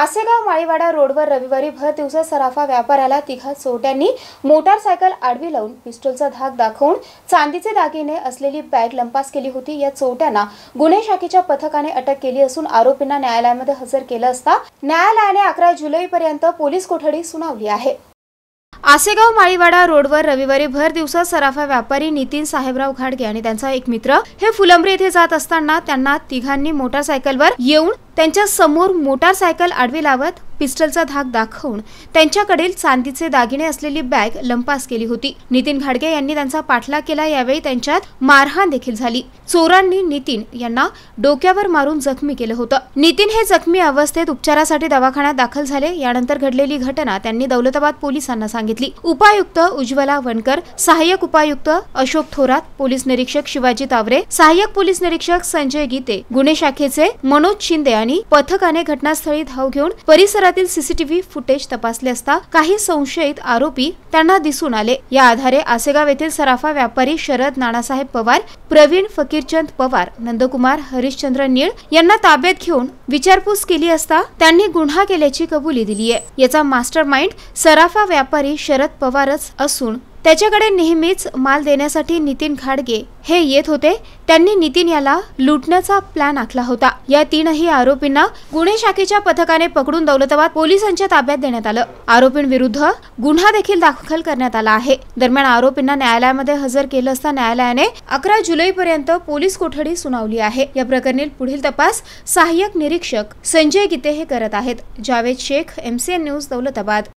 आसेगाव माळीवाडा रोडवर रविवारी भर दिवसा सराफा व्यापाऱ्याला तिघा चोरट्यांनी मोटारसायकल आडवी लावून पिस्टोलचा धाक दाखवून चांदीचे दागिने असलेली बॅग लंपास केली होती या चोरट्यांना गुन्हे शाखेच्या पथकाने अटक केली असून आरोपींना न्यायालयामध्ये हजर केलं असता न्यायालयाने अकरा जुलैपर्यंत पोलीस कोठडी सुनावली आहे आसेगाव माळीवाडा रोडवर रविवारी भर दिवसात सराफा व्यापारी नितीन साहेबराव घाडगे आणि त्यांचा एक मित्र हे फुलंब्री येथे जात असताना त्यांना तिघांनी मोटारसायकलवर येऊन त्यांच्या समोर मोटारसायकल आडवी लावत पिस्टलचा धाक दाखवून त्यांच्याकडील चांदीचे दागिने असलेली बॅग लंपास केली होती नितीन घाडगे यांनी त्यांचा पाठलाग केला यावेळी त्यांच्यात मारहाण देखील झाली चोरांनी नितीन यांना डोक्यावर मारून जखमी केलं होतं नितीन हे जखमी अवस्थेत उपचारासाठी दवाखान्यात दाखल झाले यानंतर घडलेली घटना त्यांनी दौलताबाद पोलिसांना सांगितली उपायुक्त उज्ज्वला वणकर सहाय्यक उपायुक्त अशोक थोरात पोलीस निरीक्षक शिवाजी तावरे सहाय्यक पोलीस निरीक्षक संजय गीते गुन्हे शाखेचे मनोज शिंदे आणि पथकाने घटनास्थळी धाव घेऊन परिसर परिसरातील सीसीटीव्ही फुटेज तपासले असता काही संशयित आरोपी त्यांना दिसून आले या आधारे आसेगाव येथील सराफा व्यापारी शरद नानासाहेब पवार प्रवीण फकीरचंद पवार नंदकुमार हरिश्चंद्र नीळ यांना ताब्यात घेऊन विचारपूस केली असता त्यांनी गुन्हा केल्याची कबुली दिली आहे याचा मास्टर माइंड सराफा व्यापारी शरद पवारच असून त्याच्याकडे नेहमीच माल देण्यासाठी नितीन खाडगे हे येत होते त्यांनी नितीन याला लुटण्याचा प्लॅन आखला होता या तीनही आरोपींना गुन्हे शाखेच्या पथकाने पकडून दौलताबाद पोलिसांच्या ताब्यात देण्यात आलं आरोपींविरुद्ध गुन्हा देखील दाखल करण्यात आला आहे दरम्यान आरोपींना न्यायालयामध्ये हजर केलं असता न्यायालयाने अकरा पर्यंत पोलीस कोठडी सुनावली आहे या प्रकरणी पुढील तपास सहाय्यक निरीक्षक संजय गीते हे करत आहेत जावेद शेख एमसीएन न्यूज दौलताबाद